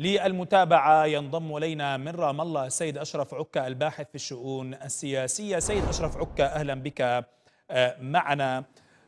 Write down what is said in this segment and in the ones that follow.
للمتابعة ينضم إلينا من رام الله السيد أشرف عكا الباحث في الشؤون السياسية سيد أشرف عكا أهلا بك آه، معنا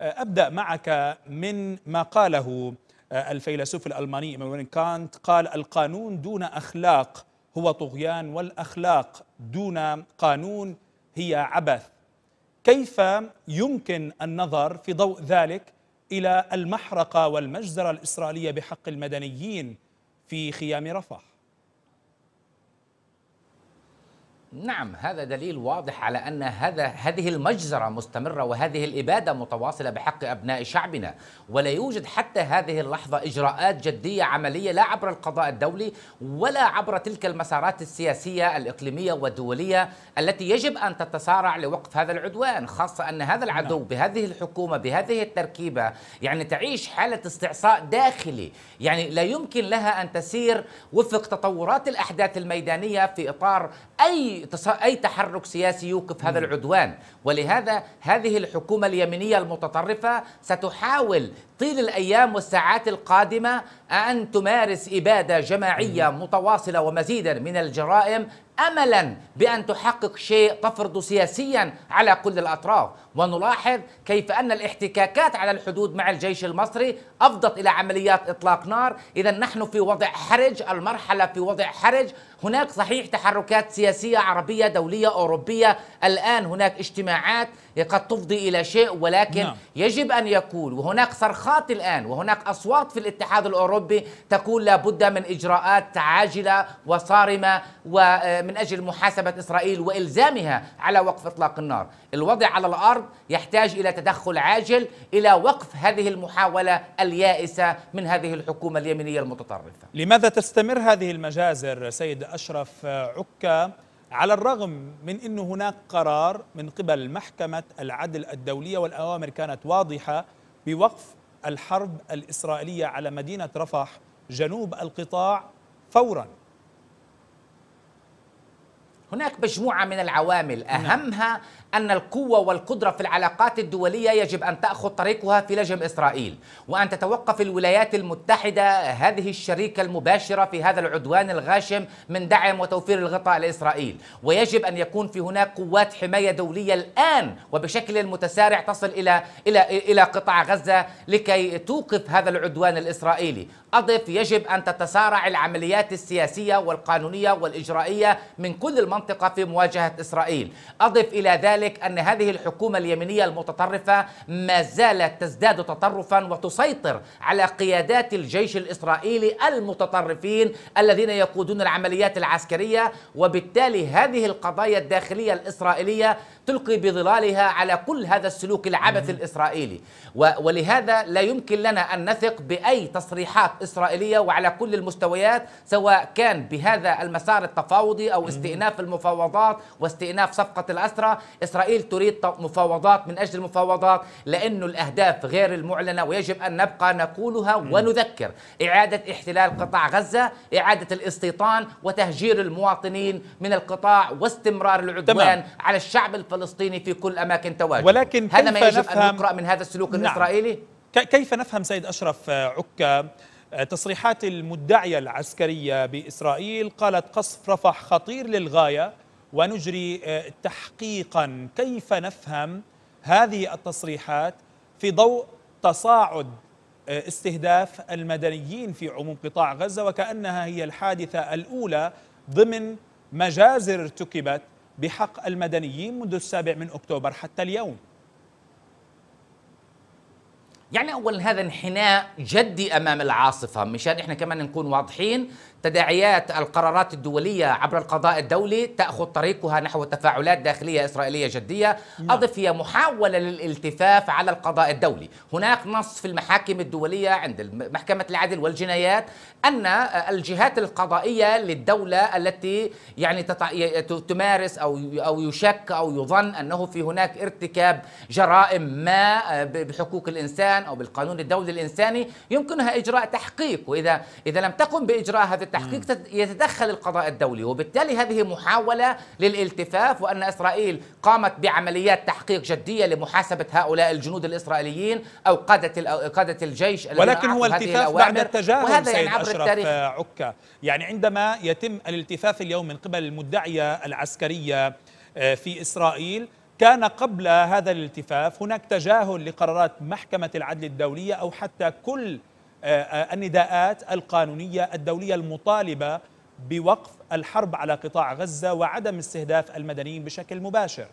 آه، أبدأ معك من ما قاله آه، الفيلسوف الألماني إيمانويل كانت قال القانون دون أخلاق هو طغيان والأخلاق دون قانون هي عبث كيف يمكن النظر في ضوء ذلك إلى المحرقة والمجزرة الإسرائيلية بحق المدنيين في خيام رفح نعم هذا دليل واضح على ان هذا هذه المجزره مستمره وهذه الاباده متواصله بحق ابناء شعبنا ولا يوجد حتى هذه اللحظه اجراءات جديه عمليه لا عبر القضاء الدولي ولا عبر تلك المسارات السياسيه الاقليميه والدوليه التي يجب ان تتسارع لوقف هذا العدوان خاصه ان هذا العدو نعم. بهذه الحكومه بهذه التركيبه يعني تعيش حاله استعصاء داخلي يعني لا يمكن لها ان تسير وفق تطورات الاحداث الميدانيه في اطار اي اي تحرك سياسي يوقف هذا العدوان ولهذا هذه الحكومه اليمينيه المتطرفه ستحاول طيل الايام والساعات القادمه ان تمارس اباده جماعيه متواصله ومزيدا من الجرائم املا بان تحقق شيء تفرض سياسيا على كل الاطراف ونلاحظ كيف ان الاحتكاكات على الحدود مع الجيش المصري افضت الى عمليات اطلاق نار اذا نحن في وضع حرج المرحله في وضع حرج هناك صحيح تحركات سياسيه عربيه دوليه اوروبيه الان هناك اجتماعات قد تفضي الى شيء ولكن نعم. يجب ان يكون وهناك صرخات الان وهناك اصوات في الاتحاد الاوروبي تقول لابد من اجراءات عاجله وصارمه و من أجل محاسبة إسرائيل وإلزامها على وقف إطلاق النار الوضع على الأرض يحتاج إلى تدخل عاجل إلى وقف هذه المحاولة اليائسة من هذه الحكومة اليمنية المتطرفة لماذا تستمر هذه المجازر سيد أشرف عكا على الرغم من أن هناك قرار من قبل محكمة العدل الدولية والأوامر كانت واضحة بوقف الحرب الإسرائيلية على مدينة رفح جنوب القطاع فوراً هناك مجموعة من العوامل نعم. أهمها أن القوة والقدرة في العلاقات الدولية يجب أن تأخذ طريقها في لجم إسرائيل وأن تتوقف الولايات المتحدة هذه الشريكة المباشرة في هذا العدوان الغاشم من دعم وتوفير الغطاء لإسرائيل ويجب أن يكون في هناك قوات حماية دولية الآن وبشكل متسارع تصل إلى إلى إلى قطاع غزة لكي توقف هذا العدوان الإسرائيلي أضف يجب أن تتسارع العمليات السياسية والقانونية والإجرائية من كل المنطقة في مواجهة إسرائيل أضف إلى ذلك أن هذه الحكومة اليمينية المتطرفة ما زالت تزداد تطرفا وتسيطر على قيادات الجيش الإسرائيلي المتطرفين الذين يقودون العمليات العسكرية وبالتالي هذه القضايا الداخلية الإسرائيلية تلقي بظلالها على كل هذا السلوك العبث الإسرائيلي ولهذا لا يمكن لنا أن نثق بأي تصريحات إسرائيلية وعلى كل المستويات سواء كان بهذا المسار التفاوضي أو استئناف المفاوضات واستئناف صفقة الأسرة إسرائيل تريد مفاوضات من أجل المفاوضات لأن الأهداف غير المعلنة ويجب أن نبقى نقولها ونذكر إعادة احتلال قطاع غزة إعادة الاستيطان وتهجير المواطنين من القطاع واستمرار العدوان تمام. على الشعب الفلسطيني فلسطيني في كل أماكن تواجده ولكن هذا ما يجب نفهم أن نقرأ من هذا السلوك نعم الإسرائيلي كيف نفهم سيد أشرف آه، عكا آه، تصريحات المدعية العسكرية بإسرائيل قالت قصف رفح خطير للغاية ونجري آه، تحقيقا كيف نفهم هذه التصريحات في ضوء تصاعد استهداف المدنيين في عموم قطاع غزة وكأنها هي الحادثة الأولى ضمن مجازر ارتكبت بحق المدنيين منذ السابع من أكتوبر حتى اليوم يعني اولا هذا انحناء جدي امام العاصفه مشان احنا كمان نكون واضحين تداعيات القرارات الدوليه عبر القضاء الدولي تاخذ طريقها نحو تفاعلات داخليه اسرائيليه جديه نعم. اضف هي محاوله للالتفاف على القضاء الدولي هناك نص في المحاكم الدوليه عند محكمه العدل والجنايات ان الجهات القضائيه للدوله التي يعني تمارس او او يشك او يظن انه في هناك ارتكاب جرائم ما آه، بحقوق الانسان الإنسان أو بالقانون الدولي الإنساني يمكنها إجراء تحقيق وإذا إذا لم تقم بإجراء هذا التحقيق يتدخل القضاء الدولي وبالتالي هذه محاولة للالتفاف وأن إسرائيل قامت بعمليات تحقيق جدية لمحاسبة هؤلاء الجنود الإسرائيليين أو قادة قادة الجيش ولكن هو التفاف بعد التجاهل وهذا سيد يعني أشرف التاريخ. عكا يعني عندما يتم الالتفاف اليوم من قبل المدعية العسكرية آه، في إسرائيل كان قبل هذا الالتفاف هناك تجاهل لقرارات محكمة العدل الدولية أو حتى كل آه، النداءات القانونية الدولية المطالبة بوقف الحرب على قطاع غزة وعدم استهداف المدنيين بشكل مباشر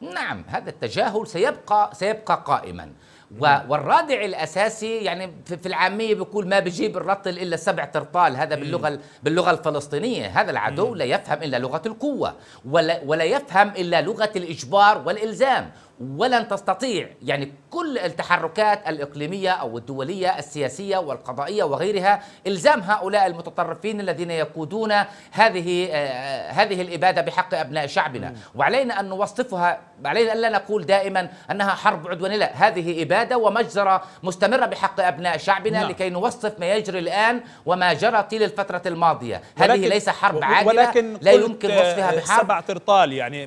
نعم هذا التجاهل سيبقى سيبقى قائما والرادع الاساسي يعني في العاميه بيقول ما بجيب الرطل الا سبع ترطال هذا باللغه باللغه الفلسطينيه هذا العدو لا يفهم الا لغه القوه ولا ولا يفهم الا لغه الاجبار والالزام ولن تستطيع يعني كل التحركات الإقليمية أو الدولية السياسية والقضائية وغيرها إلزام هؤلاء المتطرفين الذين يقودون هذه آه، هذه الإبادة بحق أبناء شعبنا وعلينا أن نوصفها علينا أن لا نقول دائما أنها حرب عدوانية لا هذه إبادة ومجزرة مستمرة بحق أبناء شعبنا نعم. لكي نوصف ما يجري الآن وما جرى طيل الفترة الماضية هذه ولكن ليس حرب عادلة ولكن لا يمكن وصفها بحرب سبع ترطال يعني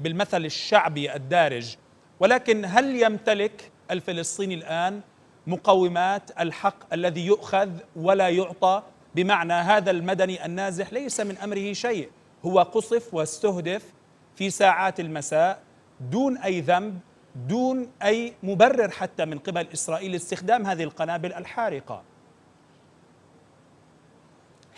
بالمثل الشعبي الدارج ولكن هل يمتلك الفلسطيني الان مقومات الحق الذي يؤخذ ولا يعطى بمعنى هذا المدني النازح ليس من امره شيء هو قصف واستهدف في ساعات المساء دون اي ذنب دون اي مبرر حتى من قبل اسرائيل استخدام هذه القنابل الحارقه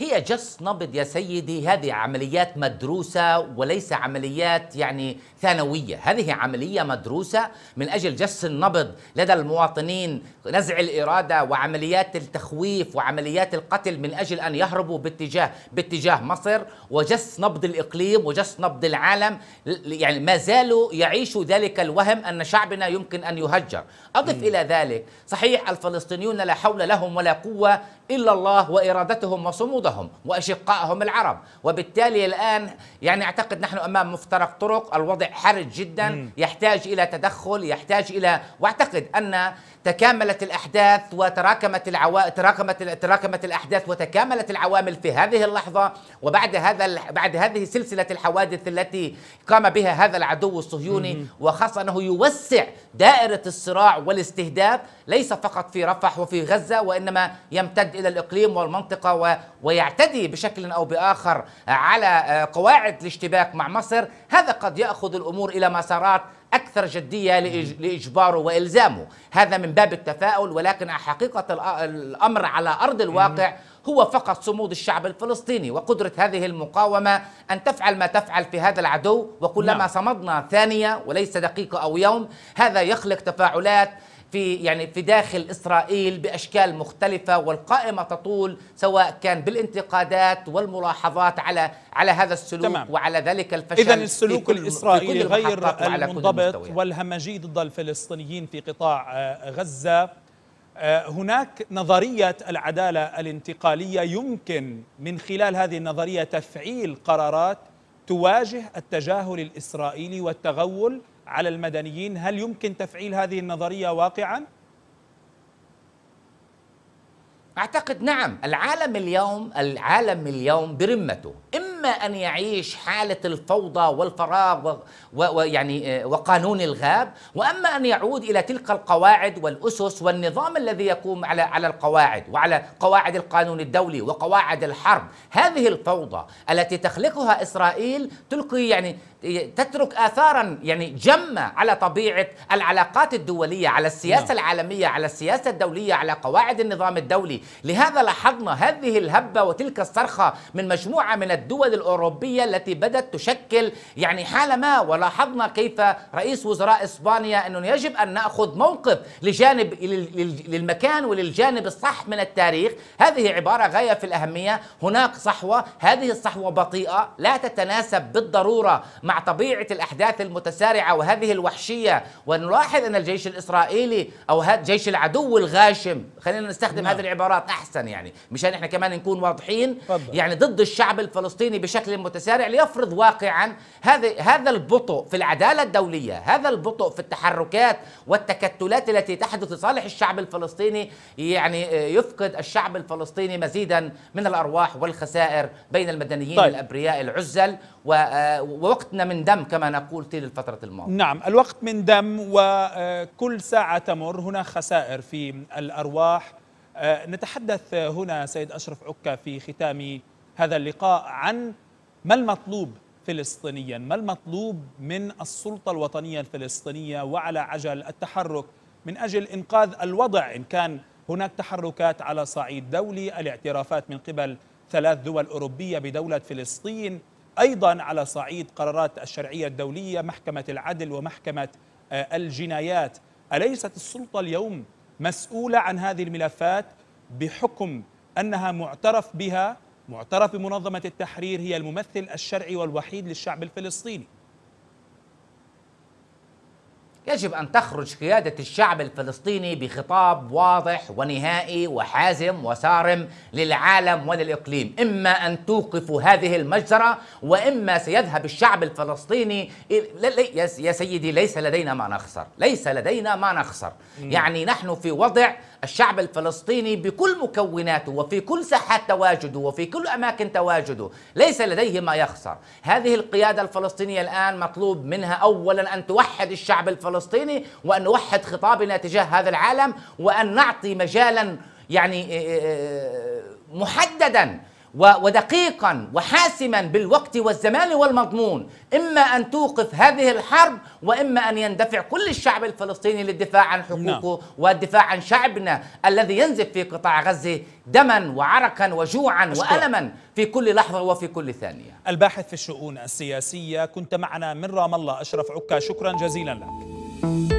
هي جس نبض يا سيدي هذه عمليات مدروسة وليس عمليات يعني ثانوية هذه عملية مدروسة من أجل جس النبض لدى المواطنين نزع الإرادة وعمليات التخويف وعمليات القتل من أجل أن يهربوا باتجاه باتجاه مصر وجس نبض الإقليم وجس نبض العالم يعني ما زالوا يعيشوا ذلك الوهم أن شعبنا يمكن أن يهجر أضف م. إلى ذلك صحيح الفلسطينيون لا حول لهم ولا قوة إلا الله وإرادتهم وصمودهم مرضهم وأشقائهم العرب وبالتالي الآن يعني أعتقد نحن أمام مفترق طرق الوضع حرج جدا يحتاج إلى تدخل يحتاج إلى وأعتقد أن تكاملت الاحداث وتراكمت العوا... تراكمت تراكمت الاحداث وتكاملت العوامل في هذه اللحظه وبعد هذا بعد هذه سلسله الحوادث التي قام بها هذا العدو الصهيوني وخاصه انه يوسع دائره الصراع والاستهداف ليس فقط في رفح وفي غزه وانما يمتد الى الاقليم والمنطقه و... ويعتدي بشكل او باخر على آه، قواعد الاشتباك مع مصر هذا قد ياخذ الامور الى مسارات أكثر جدية لإجباره وإلزامه هذا من باب التفاؤل ولكن حقيقة الأمر على أرض الواقع هو فقط صمود الشعب الفلسطيني وقدرة هذه المقاومة أن تفعل ما تفعل في هذا العدو وكلما نعم. صمدنا ثانية وليس دقيقة أو يوم هذا يخلق تفاعلات في يعني في داخل اسرائيل باشكال مختلفه والقائمه تطول سواء كان بالانتقادات والملاحظات على على هذا السلوك تمام. وعلى ذلك الفشل اذا السلوك الاسرائيلي غير المنضبط والهمجي ضد الفلسطينيين في قطاع آه، غزه آه، هناك نظريه العداله الانتقاليه يمكن من خلال هذه النظريه تفعيل قرارات تواجه التجاهل الاسرائيلي والتغول على المدنيين هل يمكن تفعيل هذه النظرية واقعا؟ أعتقد نعم العالم اليوم العالم اليوم برمته إما أن يعيش حالة الفوضى والفراغ ويعني آه، وقانون الغاب وأما أن يعود إلى تلك القواعد والأسس والنظام الذي يقوم على على القواعد وعلى قواعد القانون الدولي وقواعد الحرب هذه الفوضى التي تخلقها إسرائيل تلقي يعني تترك آثارا يعني جمة على طبيعة العلاقات الدولية على السياسة نعم. العالمية على السياسة الدولية على قواعد النظام الدولي لهذا لاحظنا هذه الهبة وتلك الصرخة من مجموعة من الدول الدول الأوروبية التي بدأت تشكل يعني حالة ما ولاحظنا كيف رئيس وزراء إسبانيا أنه يجب أن نأخذ موقف لجانب للمكان وللجانب الصح من التاريخ هذه عبارة غاية في الأهمية هناك صحوة هذه الصحوة بطيئة لا تتناسب بالضرورة مع طبيعة الأحداث المتسارعة وهذه الوحشية ونلاحظ أن الجيش الإسرائيلي أو جيش العدو الغاشم خلينا نستخدم نعم. هذه العبارات أحسن يعني مشان إحنا كمان نكون واضحين فضل. يعني ضد الشعب الفلسطيني الصيني بشكل متسارع ليفرض واقعا هذا هذا البطء في العداله الدوليه، هذا البطء في التحركات والتكتلات التي تحدث لصالح الشعب الفلسطيني يعني آه، يفقد الشعب الفلسطيني مزيدا من الارواح والخسائر بين المدنيين طيب. الابرياء العزل آه، ووقتنا من دم كما نقول طيل الفتره الماضيه. نعم، الوقت من دم وكل آه، ساعه تمر هناك خسائر في الارواح نتحدث هنا سيد أشرف عكا في ختام هذا اللقاء عن ما المطلوب فلسطينيا ما المطلوب من السلطة الوطنية الفلسطينية وعلى عجل التحرك من أجل إنقاذ الوضع إن كان هناك تحركات على صعيد دولي الاعترافات من قبل ثلاث دول أوروبية بدولة فلسطين أيضا على صعيد قرارات الشرعية الدولية محكمة العدل ومحكمة آه، الجنايات أليست السلطة اليوم مسؤولة عن هذه الملفات بحكم أنها معترف بها معترف بمنظمة التحرير هي الممثل الشرعي والوحيد للشعب الفلسطيني يجب أن تخرج قيادة الشعب الفلسطيني بخطاب واضح ونهائي وحازم وصارم للعالم وللإقليم إما أن توقفوا هذه المجزرة وإما سيذهب الشعب الفلسطيني يا سيدي ليس لدينا ما نخسر ليس لدينا ما نخسر يعني نحن في وضع الشعب الفلسطيني بكل مكوناته وفي كل ساحات تواجده وفي كل أماكن تواجده ليس لديه ما يخسر هذه القيادة الفلسطينية الآن مطلوب منها أولا أن توحد الشعب الفلسطيني وأن نوحد خطابنا تجاه هذا العالم وأن نعطي مجالا يعني آه، آه، آه، محددا ودقيقا وحاسما بالوقت والزمان والمضمون إما أن توقف هذه الحرب وإما أن يندفع كل الشعب الفلسطيني للدفاع عن حقوقه نعم. والدفاع عن شعبنا الذي ينزف في قطاع غزة دما وعرقا وجوعا أشكر. وألما في كل لحظة وفي كل ثانية الباحث في الشؤون السياسية كنت معنا من رام الله أشرف عكا شكرا جزيلا لك